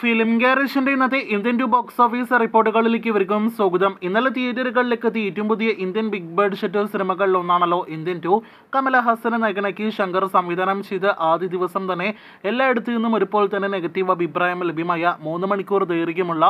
film ഗാരേഷിന്റെ ഇന്നത്തെ Indian two box office റിപ്പോർട്ടുകളിലേക്ക് ഇവർക്കും സ്വാഗതം ഇന്നലെ തിയേറ്ററുകളിലേക്ക് എത്തി ഏറ്റവും പുതിയ ഇന്ത്യൻ ബിഗ് ബഡ്ജറ്റ് സിനിമകളിൽ ഒന്നാണല്ലോ ഇന്ത്യൻ ടു കമലഹാസനെ നഗനക്കി ശങ്കർ സംവിധാനം ചെയ്ത് ആദ്യ ദിവസം തന്നെ എല്ലായിടത്തു നിന്നും ഒരുപോലെ തന്നെ നെഗറ്റീവ് അഭിപ്രായം ലഭ്യമായ മൂന്ന് മണിക്കൂർ ദൈർഘ്യമുള്ള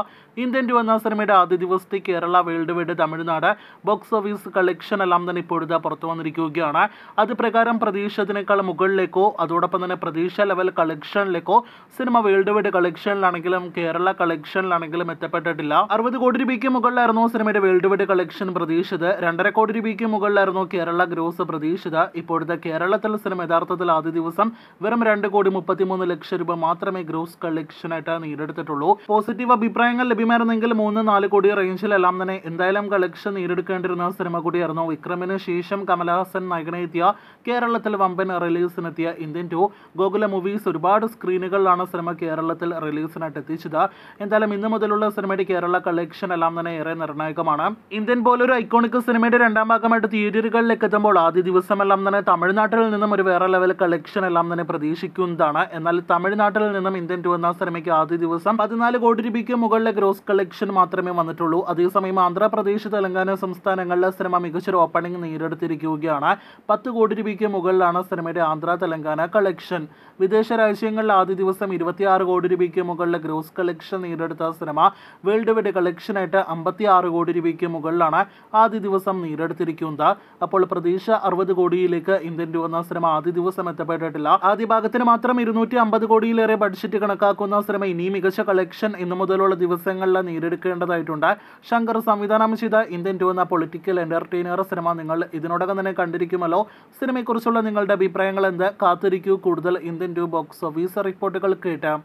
ഇന്ത്യൻ ടു എന്ന സിനിമയുടെ ആദ്യ ദിവസത്തെ Kerala world wide Tamil Nadu box office collection എല്ലാം തന്നെ ഇപ്പോഴത്തെ പുറത്തു വന്നിരിക്കുകയാണ് അത് പ്രകാരം പ്രതീക്ഷത്തിനേക്കാൾ മുകളിലേക്കോ അതോടൊപ്പം തന്നെ പ്രതീക്ഷ ലെവൽ കളക്ഷനിലേക്കോ സിനിമ വേൾഡ് വൈഡ് കളക്ഷനിലാണ് ആണെങ്കിലും കേരള കളക്ഷനിലാണെങ്കിലും എത്തപ്പെട്ടിട്ടില്ല അറുപത് കോടി രൂപയ്ക്ക് മുകളിലായിരുന്നു സിനിമയുടെ വേൾഡ് വൈഡ് കളക്ഷൻ പ്രതീക്ഷിത് രണ്ടര കോടി രൂപയ്ക്ക് മുകളിലായിരുന്നു കേരള ഗ്രോസ് പ്രതീക്ഷിച്ചത് ഇപ്പോഴത്തെ കേരളത്തിൽ സിനിമ യഥാർത്ഥത്തിൽ ആദ്യ ദിവസം വെറും രണ്ട് കോടി മുപ്പത്തിമൂന്ന് ലക്ഷം രൂപ മാത്രമേ ഗ്രോസ് കളക്ഷനായിട്ട് നേടിയെടുത്തിട്ടുള്ളൂ പോസിറ്റീവ് അഭിപ്രായങ്ങൾ ലഭ്യമായിരുന്നെങ്കിൽ മൂന്ന് നാല് കോടി റേഞ്ചിലെല്ലാം തന്നെ എന്തായാലും കളക്ഷൻ നേടിയെടുക്കേണ്ടിരുന്ന സിനിമ കൂടിയായിരുന്നു വിക്രമിന് ശേഷം കമലഹാസൻ നയകനെത്തിയ കേരളത്തിൽ വമ്പൻ റിലീസിനെത്തിയ ഇന്ത്യൻ ടു ഗോകുല മൂവീസ് ഒരുപാട് സ്ക്രീനുകളിലാണ് സിനിമ കേരളത്തിൽ റിലീസിനായി ആയിട്ട് എത്തിച്ചത് എന്തായാലും ഇന്ന് മുതലുള്ള സിനിമയുടെ കേരള കളക്ഷൻ എല്ലാം തന്നെ ഏറെ നിർണായകമാണ് ഇന്ത്യൻ പോലൊരു ഐക്കോണിക് സിനിമയുടെ രണ്ടാം ഭാഗമായിട്ട് തിയേറ്ററുകളിലേക്ക് എത്തുമ്പോൾ ആദ്യ ദിവസം എല്ലാം തന്നെ തമിഴ്നാട്ടിൽ നിന്നും ഒരു വേറെ ലെവൽ കളക്ഷൻ എല്ലാം തന്നെ പ്രതീക്ഷിക്കുന്നതാണ് എന്നാൽ തമിഴ്നാട്ടിൽ നിന്നും ഇന്ത്യൻ ടു എന്ന സിനിമയ്ക്ക് ആദ്യ ദിവസം പതിനാല് കോടി രൂപയ്ക്ക് മുകളിലെ ഗ്രോസ് കളക്ഷൻ മാത്രമേ വന്നിട്ടുള്ളൂ അതേസമയം ആന്ധ്രാപ്രദേശ് തെലങ്കാന സംസ്ഥാനങ്ങളിലെ സിനിമ മികച്ചൊരു ഓപ്പണിംഗ് നേരിടുത്തിരിക്കുകയാണ് പത്ത് കോടി രൂപയ്ക്ക് മുകളിലാണ് സിനിമയുടെ ആന്ധ്ര തെലങ്കാന കളക്ഷൻ വിദേശ രാജ്യങ്ങളിൽ ആദ്യ ദിവസം ഇരുപത്തിയാറ് കോടി രൂപയ്ക്ക് മുകളിലെ ഇന്ത്യയുടെ ഗ്രോസ് കളക്ഷൻ നേടിയെടുത്ത സിനിമ വേൾഡ് വൈഡ് കളക്ഷനായിട്ട് അമ്പത്തി ആറ് കോടി രൂപയ്ക്ക് മുകളിലാണ് ആദ്യ ദിവസം നേടിയെടുത്തിരിക്കുന്നത് അപ്പോൾ പ്രതീക്ഷ അറുപത് കോടിയിലേക്ക് ഇന്ത്യൻ രൂപ എന്ന സിനിമ ആദ്യ ദിവസം എത്തപ്പെട്ടിട്ടില്ല ആദ്യ ഭാഗത്തിന് മാത്രം ഇരുന്നൂറ്റി അമ്പത് കോടിയിലേറെ ബഡ്ജറ്റ് കണക്കാക്കുന്ന സിനിമ ഇനി മികച്ച കളക്ഷൻ ഇന്നു മുതലുള്ള ദിവസങ്ങളിൽ നേടിയെടുക്കേണ്ടതായിട്ടുണ്ട് ശങ്കർ സംവിധാനം ചെയ്ത ഇന്ത്യൻ രൂപ എന്ന പൊളിറ്റിക്കൽ എന്റർടൈനർ സിനിമ നിങ്ങൾ ഇതിനോടകം തന്നെ കണ്ടിരിക്കുമല്ലോ സിനിമയെക്കുറിച്ചുള്ള നിങ്ങളുടെ അഭിപ്രായങ്ങൾ എന്ത് കാത്തിരിക്കൂ കൂടുതൽ ഇന്ത്യൻ രൂപ ബോക്സ് ഓഫീസ് റിപ്പോർട്ടുകൾ കേട്ട്